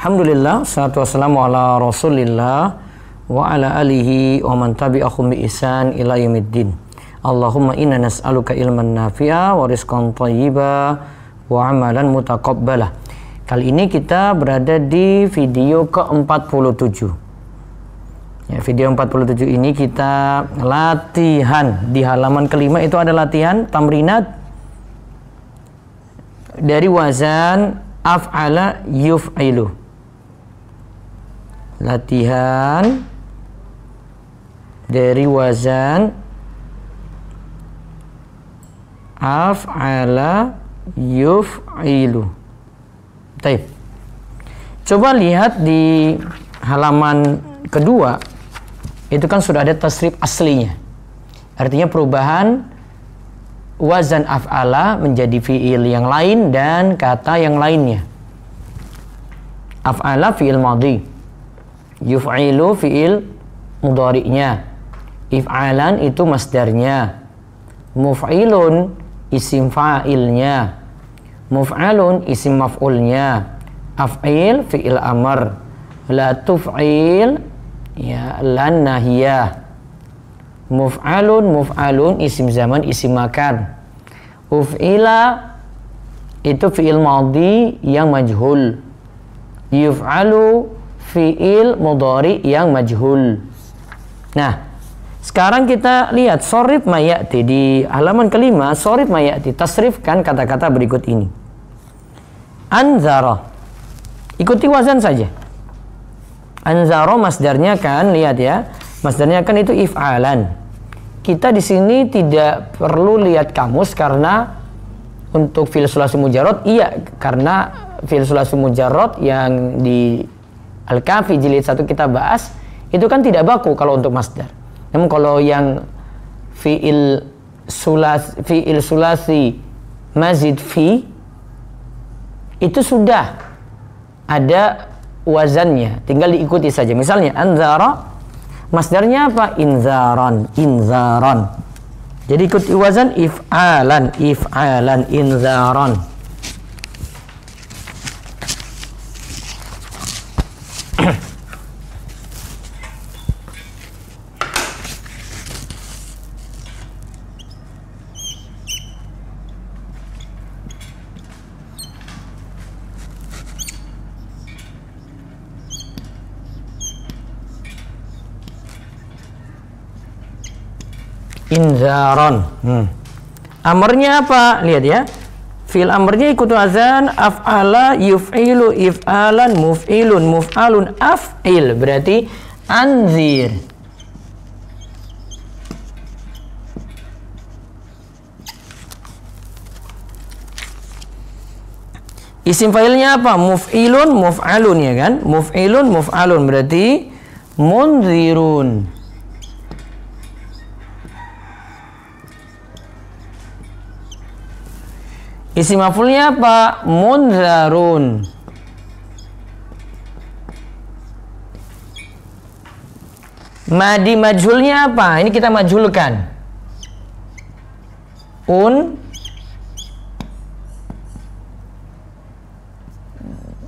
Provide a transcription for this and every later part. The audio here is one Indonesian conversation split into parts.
Alhamdulillah, salatu wassalamu ala rasulillah wa ala alihi wa man tabi'ahum bi isan ila yaumiddin. Allahumma inna nas'aluka ilman nafi'a wa rizqan tayyiba wa amalan mutakabbala. Kali ini kita berada di video ke-47. Ya, video 47 ini kita latihan di halaman kelima itu ada latihan tamrinat dari wazan af'ala yuf'ilu latihan dari wazan af'ala yuf'ilu. Baik. Coba lihat di halaman kedua itu kan sudah ada tasrif aslinya. Artinya perubahan wazan af'ala menjadi fi'il yang lain dan kata yang lainnya. Af'ala fi'il madhi Yuf'ilu fi'il mudhari'nya. If'alan itu masdarnya. Muf'ilun isim fa'ilnya. Muf'alun isim maf'ulnya. Af'il fi'il amr. La tuf'il ya lan nahiyah. Muf'alun muf'alun isim zaman isim makan. Uf'ila itu fi'il madhi yang majhul. Yuf'alu fiil mudhari yang majhul. Nah, sekarang kita lihat sorif mayati di halaman kelima sorif mayati tasrifkan kata-kata berikut ini. Anzara. Ikuti wazan saja. Anzaro masdarnya kan lihat ya. Masdarnya kan itu if'alan. Kita di sini tidak perlu lihat kamus karena untuk fil sulasi iya karena fil sulasi yang di Al-Kafi jilid satu kita bahas itu kan tidak baku kalau untuk masdar. Namun kalau yang fiil sulas fiil sulasi mazid fi itu sudah ada wazannya, tinggal diikuti saja. Misalnya anzara masdarnya apa? Inzaran, inzaran. Jadi ikuti wazan if'alan, if'alan, inzaran. inzaron. Hmm. Amrnya apa? Lihat ya. Fil amrnya ikut azan af'ala yuf'ilu if'alan muf'ilun muf'alun af'il berarti anzir. Isim failnya apa? Muf'ilun muf'alun ya kan? Muf'ilun muf'alun berarti munzirun. Isi mafulnya apa? Munzarun. Madi majhulnya apa? Ini kita majhulkan. Un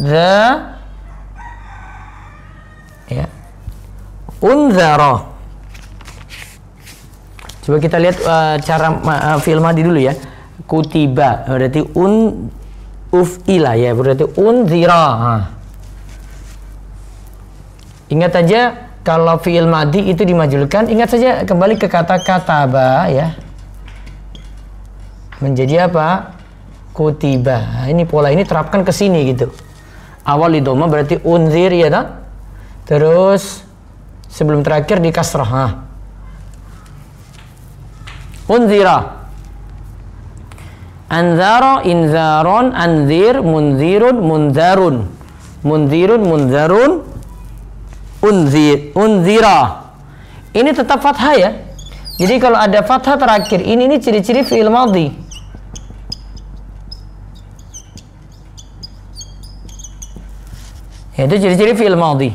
the ya unzara. Coba kita lihat uh, cara uh, fi'il madi dulu ya kutiba berarti un ufila ya berarti unzira ingat aja kalau fiil madi itu dimajulkan ingat saja kembali ke kata kataba ya menjadi apa kutiba nah, ini pola ini terapkan ke sini gitu awal di doma berarti unzir ya kan terus sebelum terakhir di kasrah nah. unzira Anzaro, inzaron, anzir, munzirun, munzarun. Munzirun, munzarun, unzir, unzira. Ini tetap fathah ya. Jadi kalau ada fathah terakhir, ini ini ciri-ciri fi'il madhi. Ya, itu ciri-ciri fi'il madhi.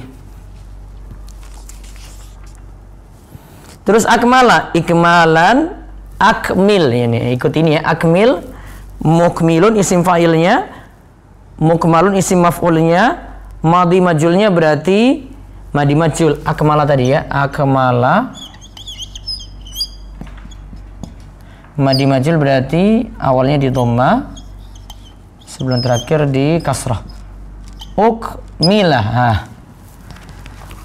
Terus akmala, ikmalan, akmil ya, ini ikut ini ya, akmil mukmilun isim fa'ilnya mukmalun isim maf'ulnya madi majulnya berarti madi majul akmala tadi ya akmala madi majul berarti awalnya di dhamma sebelum terakhir di kasrah ukmilah ha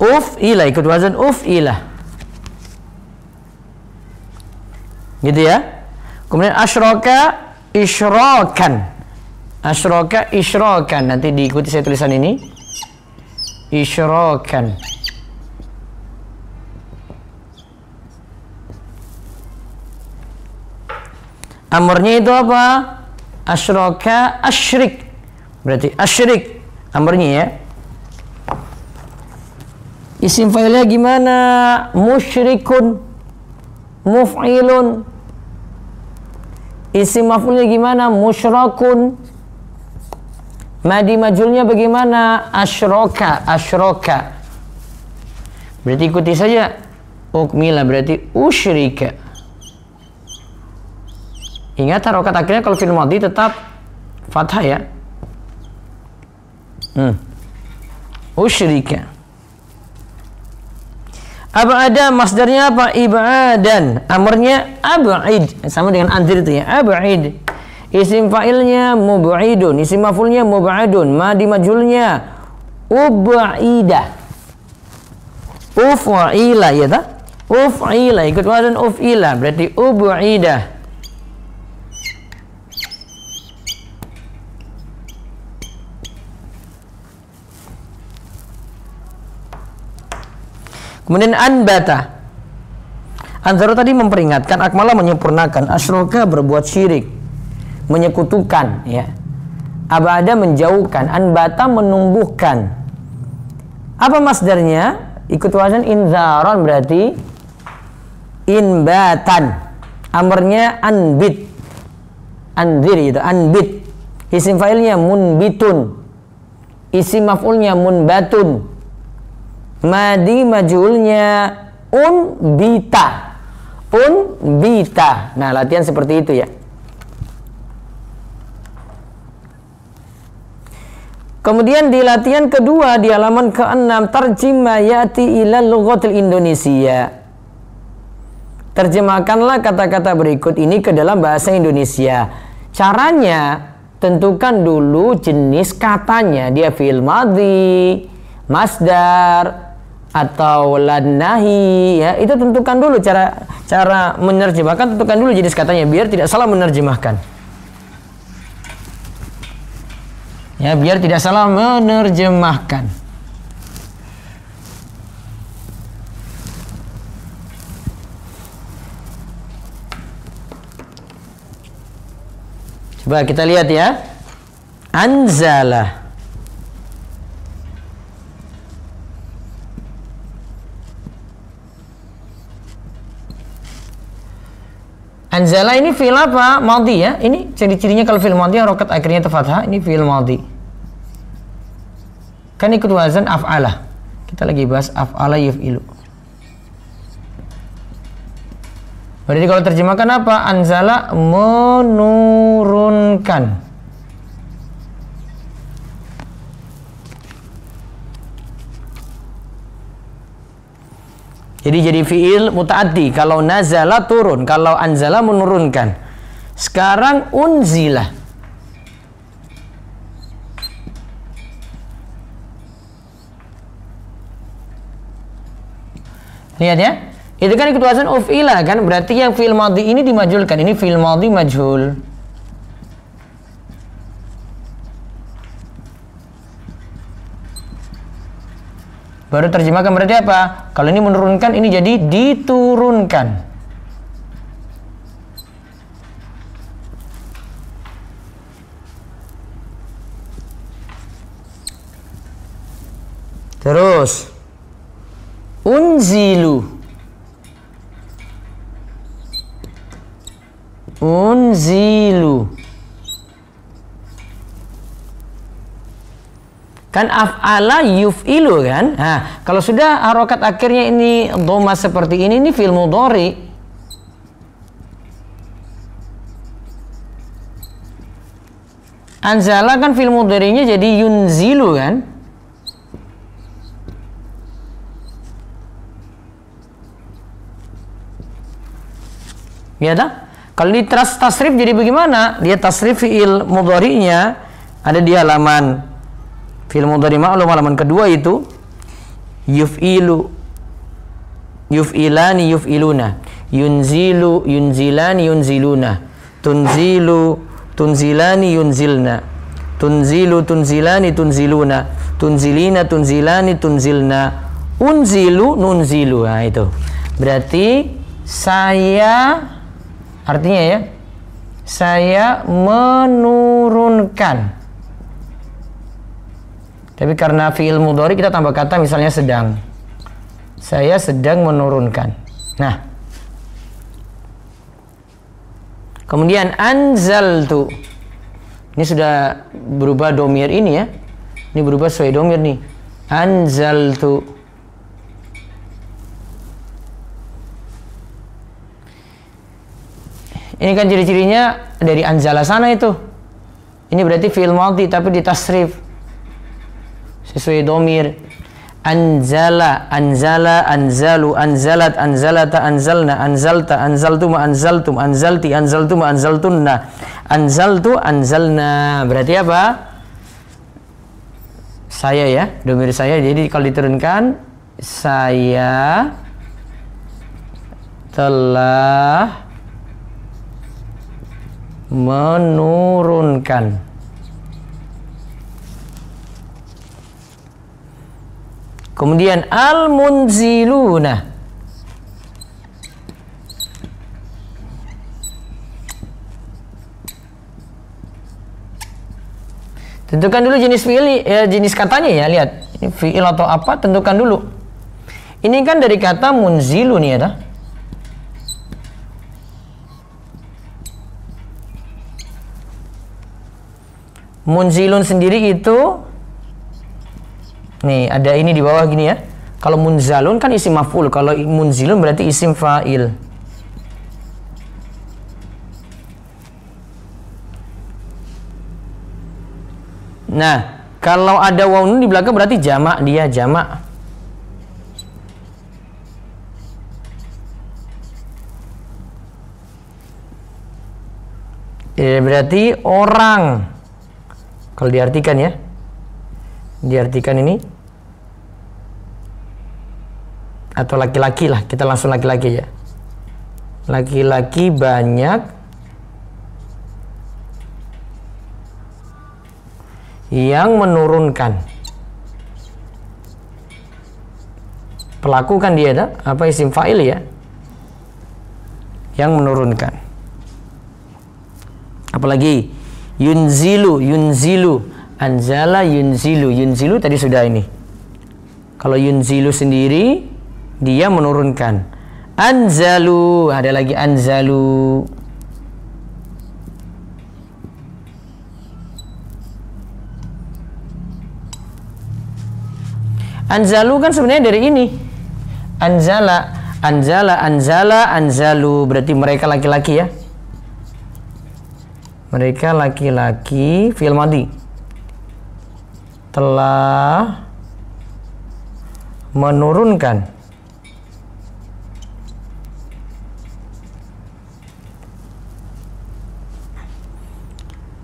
uf ilah ikut wazan uf ilah gitu ya kemudian asroka isyrokan asyroka isyrokan Nanti diikuti saya tulisan ini. isyrokan amurnya itu apa? asyroka asyrik. Berarti asyrik amurnya ya. Isim fa'ilnya gimana? Musyrikun. Muf'ilun isi maf'ulnya gimana? Musyrokun. Madi majulnya bagaimana? Asyroka, asyroka. Berarti ikuti saja. Ukmila berarti usyrika. Ingat harokat akhirnya kalau fil madhi tetap fathah ya. Hmm. Usyrika. Apa ada masdarnya apa? Ibadan. Amrnya abaid Sama dengan antir itu ya. abaid Isim fa'ilnya mub'idun. Isim mafulnya mub'adun. Madi majulnya ub'idah. Uf'ila ya tak? ufailah Ikut wazan ufailah Berarti ub'idah. Kemudian anbata. Anzaru tadi memperingatkan akmala menyempurnakan, asroka berbuat syirik, menyekutukan ya. Abada menjauhkan, anbata menumbuhkan. Apa masdarnya? Ikut wazan inzaron berarti inbatan. Amrnya anbit. Anzir itu anbit. Isim failnya munbitun. Isim maf'ulnya munbatun Madi majulnya un bita. Un bita. Nah, latihan seperti itu ya. Kemudian di latihan kedua di halaman ke-6 terjemah yati ila lughatil Indonesia. Terjemahkanlah kata-kata berikut ini ke dalam bahasa Indonesia. Caranya tentukan dulu jenis katanya. Dia fil madhi, masdar, atau lanahi ya itu tentukan dulu cara cara menerjemahkan tentukan dulu jenis katanya biar tidak salah menerjemahkan ya biar tidak salah menerjemahkan coba kita lihat ya anzalah Anzala ini fi'il apa? Madhi ya. Ini ciri-cirinya kalau fi'il madhi harokat akhirnya itu fathah, ini fi'il madhi. Kan ikut wazan af'ala. Kita lagi bahas af'ala yuf'ilu. Berarti kalau terjemahkan apa? Anzala menurunkan. Jadi jadi fiil mutaati. Kalau nazala turun, kalau anzala menurunkan. Sekarang unzila. Lihat ya. Itu kan ikut of uf'ila kan berarti yang fiil madhi ini dimajulkan. Ini fiil madhi majul Baru terjemahkan berarti apa? Kalau ini menurunkan, ini jadi diturunkan. Terus unzilu unzilu Kan af'ala yuf'ilu kan? Nah, kalau sudah harokat akhirnya ini doma seperti ini, ini fil mudhari. Anzala kan fil mudhari'nya jadi yunzilu kan? Ya tak? Kalau di tasrif jadi bagaimana? Dia tasrif fi'il mudhari'nya ada di halaman Fil mudhari ma'lum halaman kedua itu yuf'ilu yuf'ilani yuf'iluna yunzilu yunzilani yunziluna tunzilu tunzilani yunzilna tunzilu tunzilani tunziluna tunzilina tunzilani tunzilna unzilu nunzilu nah itu berarti saya artinya ya saya menurunkan tapi karena fiil mudhari kita tambah kata misalnya sedang. Saya sedang menurunkan. Nah. Kemudian anzaltu. Ini sudah berubah domir ini ya. Ini berubah sesuai domir nih. Anzaltu. Ini kan ciri-cirinya dari anzala sana itu. Ini berarti fiil madhi tapi tasrif sesuai domir anzala anzala anzalu anzalat anzalata anzalna anzalta anzaltum anzaltum anzalti anzaltum anzaltunna anzaltu anzalna berarti apa saya ya domir saya jadi kalau diturunkan saya telah menurunkan Kemudian al-munziluna. Tentukan dulu jenis fiil ya, jenis katanya ya, lihat. Ini fiil atau apa tentukan dulu. Ini kan dari kata munzilun ya, dah. Munzilun sendiri itu Nih, ada ini di bawah gini ya. Kalau munzalun kan isim maf'ul, kalau munzilun berarti isim fa'il. Nah, kalau ada waunun di belakang berarti jamak dia jamak. Ya, berarti orang kalau diartikan ya diartikan ini atau laki-laki lah kita langsung laki-laki ya laki-laki banyak yang menurunkan pelaku kan dia ada apa isim fa'il ya yang menurunkan apalagi yunzilu yunzilu Anzala yunzilu. Yunzilu tadi sudah ini. Kalau yunzilu sendiri, dia menurunkan. Anzalu, ada lagi anzalu. Anzalu kan sebenarnya dari ini. Anzala, anzala, anzala, anzalu berarti mereka laki-laki ya. Mereka laki-laki fi'il madhi telah menurunkan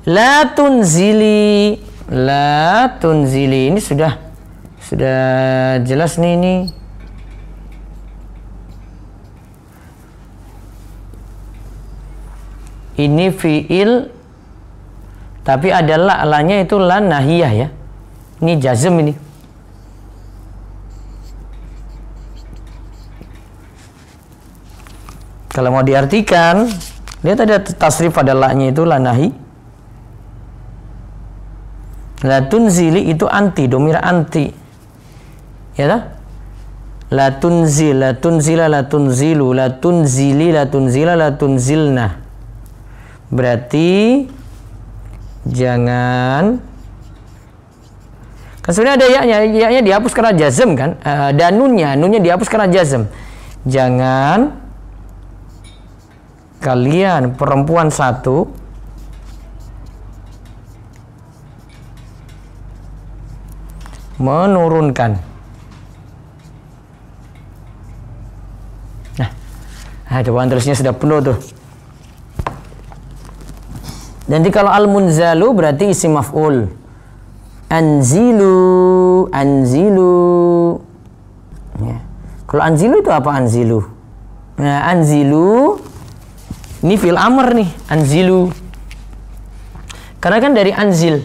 la tunzili la tunzili ini sudah sudah jelas nih ini ini fiil tapi adalah alanya itu la nahiyah ya ini jazm ini. Kalau mau diartikan, lihat ada tasrif pada laknya itu lanahi. La tunzili itu anti, domir anti. Ya tak? La tunzil, la tunzila, la tunzilu, la tunzili, la tunzila, la tunzilna. Berarti jangan Kan sebenarnya ada ya-nya, ya-nya dihapus karena jazm kan. E, dan nunnya, nunnya dihapus karena jazm. Jangan kalian perempuan satu menurunkan. Nah, nah terusnya sudah penuh tuh. Nanti kalau al-munzalu berarti isi maf'ul anzilu anzilu ya. kalau anzilu itu apa anzilu nah anzilu ini fil amr nih anzilu karena kan dari anzil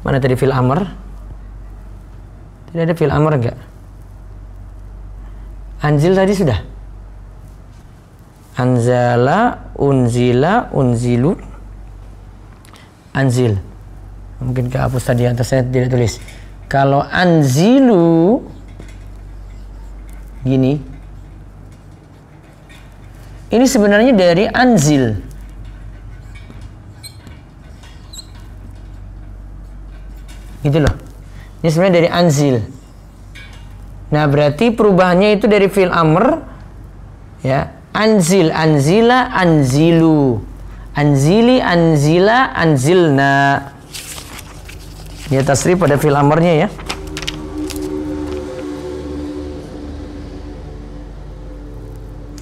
mana tadi fil amr tidak ada fil amr enggak anzil tadi sudah anzala unzila unzilu anzil mungkin kehapus tadi atau saya tidak tulis kalau anzilu gini ini sebenarnya dari anzil gitu loh ini sebenarnya dari anzil nah berarti perubahannya itu dari fil amr ya anzil anzila anzilu anzili anzila anzilna Ya tasrif pada filamernya ya.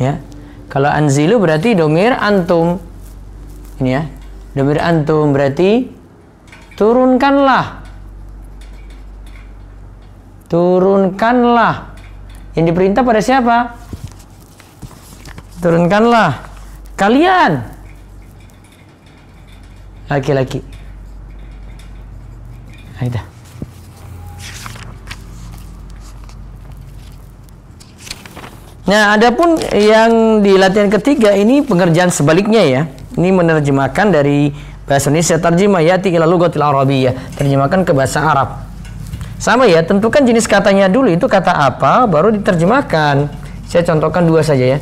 Ya. Kalau anzilu berarti domir antum. Ini ya. Domir antum berarti turunkanlah. Turunkanlah. Yang diperintah pada siapa? Turunkanlah kalian laki-laki Nah, Nah, pun yang di latihan ketiga ini pengerjaan sebaliknya ya. Ini menerjemahkan dari bahasa Indonesia terjemah ya, ila lugatil ya. terjemahkan ke bahasa Arab. Sama ya, tentukan jenis katanya dulu itu kata apa baru diterjemahkan. Saya contohkan dua saja ya.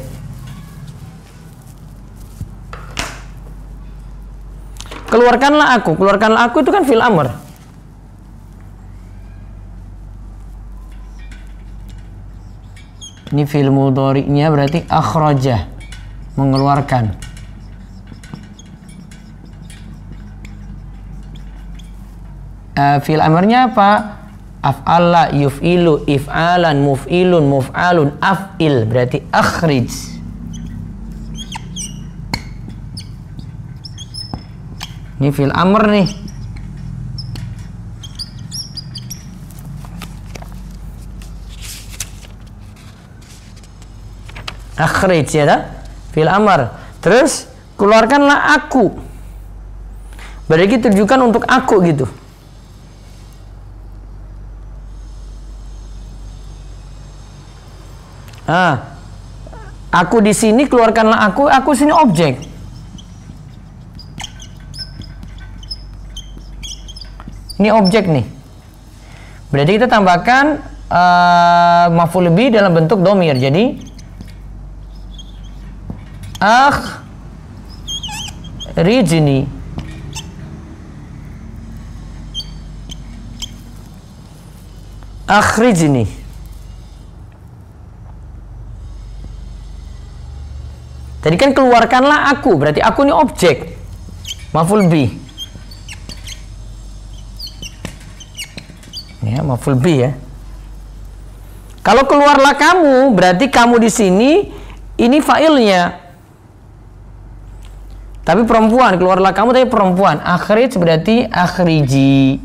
Keluarkanlah aku, keluarkanlah aku itu kan fil amr. Ini fi'il mudhari'nya berarti akhraja. Mengeluarkan. Uh, fi'il amarnya apa? Af'ala yuf'ilu if'alan muf'ilun muf'alun af'il berarti akhrij. Ini fi'il amr nih. akhrij ya dah fil amar terus keluarkanlah aku berarti ditujukan untuk aku gitu ah aku di sini keluarkanlah aku aku sini objek ini objek nih berarti kita tambahkan uh, maful lebih dalam bentuk domir jadi akh rijni akhrijni Tadi kan keluarkanlah aku, berarti aku ini objek. Maful bi. Ya, maful bi ya. Kalau keluarlah kamu, berarti kamu di sini ini failnya tapi perempuan, keluarlah kamu tapi perempuan. Akhrij berarti akhriji.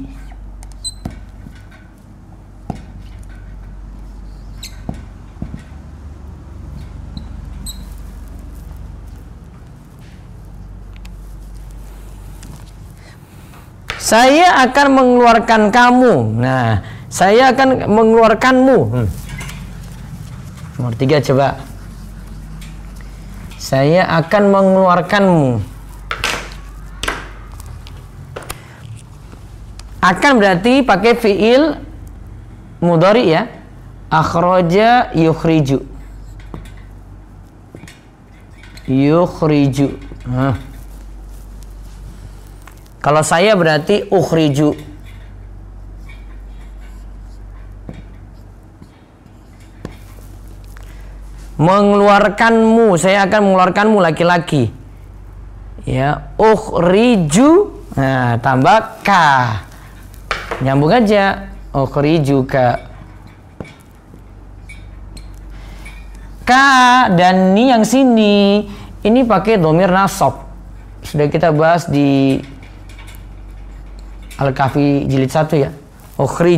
Saya akan mengeluarkan kamu. Nah, saya akan mengeluarkanmu. Hmm. Nomor tiga coba. Saya akan mengeluarkanmu. akan berarti pakai fiil mudori ya akhroja yukhriju yukhriju hmm. kalau saya berarti ukhriju mengeluarkanmu saya akan mengeluarkanmu laki-laki ya ukhriju nah tambah k Nyambung aja. juga. K dan ni yang sini ini pakai domir nasab. Sudah kita bahas di Al-Kafi jilid satu ya.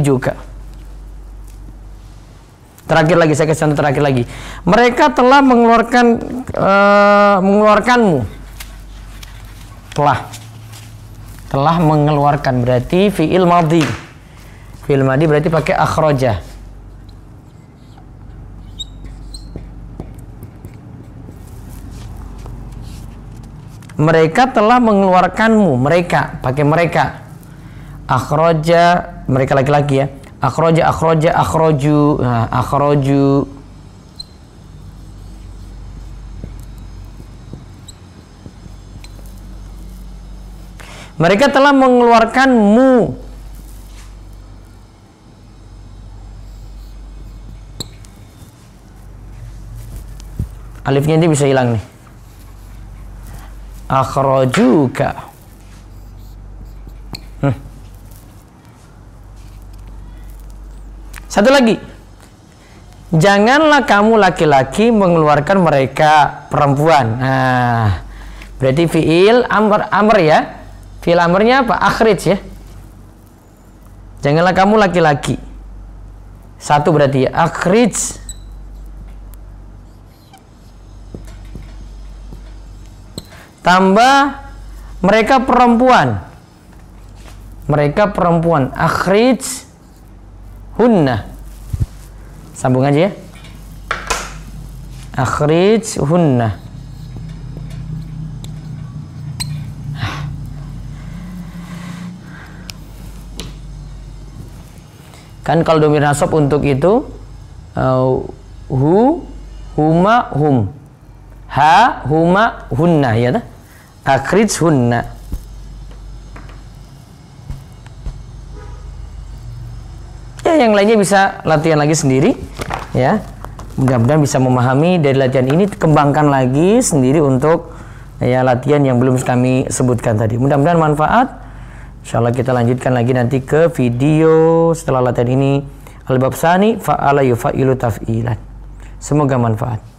juga. Terakhir lagi saya contoh terakhir lagi. Mereka telah mengeluarkan uh, mengeluarkanmu. Telah telah mengeluarkan berarti fiil madhi fiil madhi berarti pakai akhroja mereka telah mengeluarkanmu mereka pakai mereka akhroja mereka laki-laki ya akhroja akhroja akhroju akroju ah, akhroju Mereka telah mengeluarkan mu. Alifnya ini bisa hilang nih. Akhrajuka. Hmm. Satu lagi. Janganlah kamu laki-laki mengeluarkan mereka perempuan. Nah, berarti fiil amr amr ya. Fi'il amrnya apa? Akhrij ya. Janganlah kamu laki-laki. Satu berarti ya. Akhrij. Tambah mereka perempuan. Mereka perempuan. Akhrij hunna. Sambung aja ya. Akhrij hunna. Kan kalau domir nasab untuk itu uh, hu huma hum. Ha huma hunna ya ta Akhrij hunna. Ya yang lainnya bisa latihan lagi sendiri ya. Mudah-mudahan bisa memahami dari latihan ini kembangkan lagi sendiri untuk ya latihan yang belum kami sebutkan tadi. Mudah-mudahan manfaat. Insya Allah kita lanjutkan lagi nanti ke video setelah latihan ini. Al-Babsani fa'ala yufa'ilu taf'ilan. Semoga manfaat.